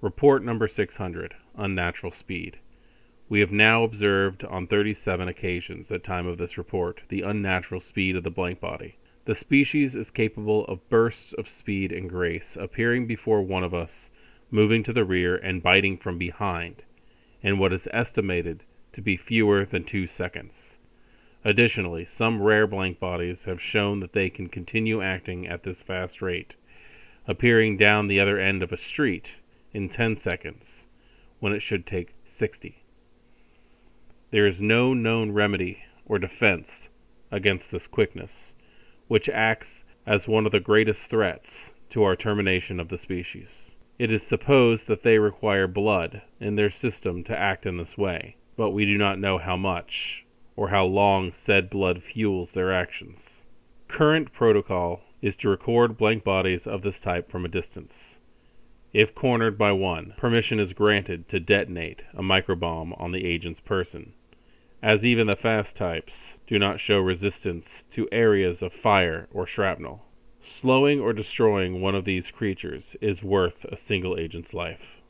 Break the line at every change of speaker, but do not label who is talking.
Report number 600, unnatural speed.
We have now observed on 37 occasions at time of this report the unnatural speed of the blank body. The species is capable of bursts of speed and grace, appearing before one of us, moving to the rear and biting from behind, in what is estimated to be fewer than two seconds. Additionally, some rare blank bodies have shown that they can continue acting at this fast rate, appearing down the other end of a street in 10 seconds when it should take 60. There is no known remedy or defense against this quickness, which acts as one of the greatest threats to our termination of the species. It is supposed that they require blood in their system to act in this way, but we do not know how much or how long said blood fuels their actions. Current protocol is to record blank bodies of this type from a distance. If cornered by one, permission is granted to detonate a microbomb on the agent's person, as even the fast types do not show resistance to areas of fire or shrapnel. Slowing or destroying one of these creatures
is worth a single agent's life.